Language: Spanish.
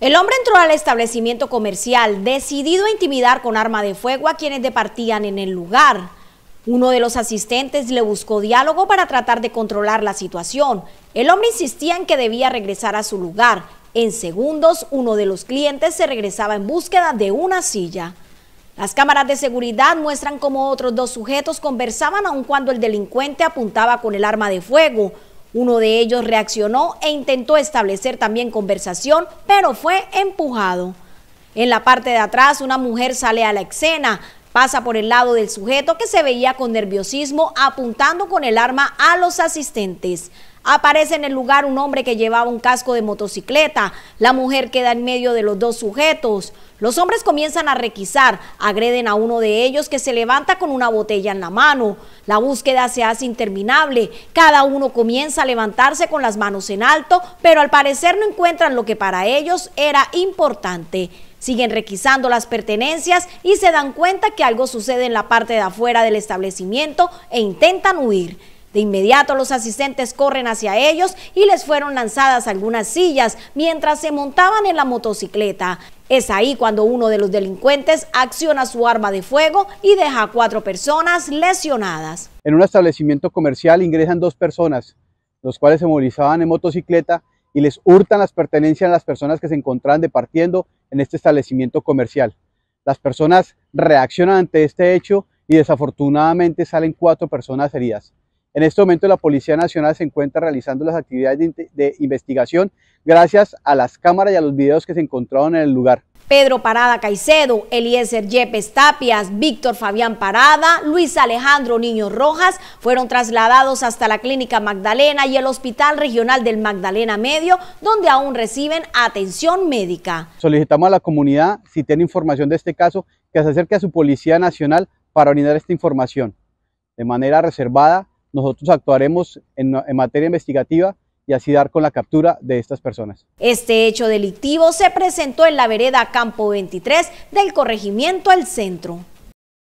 El hombre entró al establecimiento comercial decidido a intimidar con arma de fuego a quienes departían en el lugar. Uno de los asistentes le buscó diálogo para tratar de controlar la situación. El hombre insistía en que debía regresar a su lugar. En segundos, uno de los clientes se regresaba en búsqueda de una silla. Las cámaras de seguridad muestran cómo otros dos sujetos conversaban aun cuando el delincuente apuntaba con el arma de fuego. Uno de ellos reaccionó e intentó establecer también conversación, pero fue empujado. En la parte de atrás, una mujer sale a la escena, pasa por el lado del sujeto que se veía con nerviosismo apuntando con el arma a los asistentes. Aparece en el lugar un hombre que llevaba un casco de motocicleta. La mujer queda en medio de los dos sujetos. Los hombres comienzan a requisar, agreden a uno de ellos que se levanta con una botella en la mano. La búsqueda se hace interminable. Cada uno comienza a levantarse con las manos en alto, pero al parecer no encuentran lo que para ellos era importante. Siguen requisando las pertenencias y se dan cuenta que algo sucede en la parte de afuera del establecimiento e intentan huir. De inmediato los asistentes corren hacia ellos y les fueron lanzadas algunas sillas mientras se montaban en la motocicleta. Es ahí cuando uno de los delincuentes acciona su arma de fuego y deja cuatro personas lesionadas. En un establecimiento comercial ingresan dos personas, los cuales se movilizaban en motocicleta y les hurtan las pertenencias a las personas que se encontraban departiendo en este establecimiento comercial. Las personas reaccionan ante este hecho y desafortunadamente salen cuatro personas heridas. En este momento la Policía Nacional se encuentra realizando las actividades de, investigación gracias a las cámaras y a los videos que se encontraron en el lugar. Pedro Parada Caicedo, Eliezer Yepes Tapias, Víctor Fabián Parada, Luis Alejandro Niño Rojas fueron trasladados hasta la Clínica Magdalena y el Hospital Regional del Magdalena Medio, donde aún reciben atención médica. Solicitamos a la comunidad, si tiene información de este caso, que se acerque a su Policía Nacional para brindar esta información de manera reservada nosotros actuaremos en, materia investigativa y así dar con la captura de estas personas. Este hecho delictivo se presentó en la vereda Campo 23 del corregimiento al centro.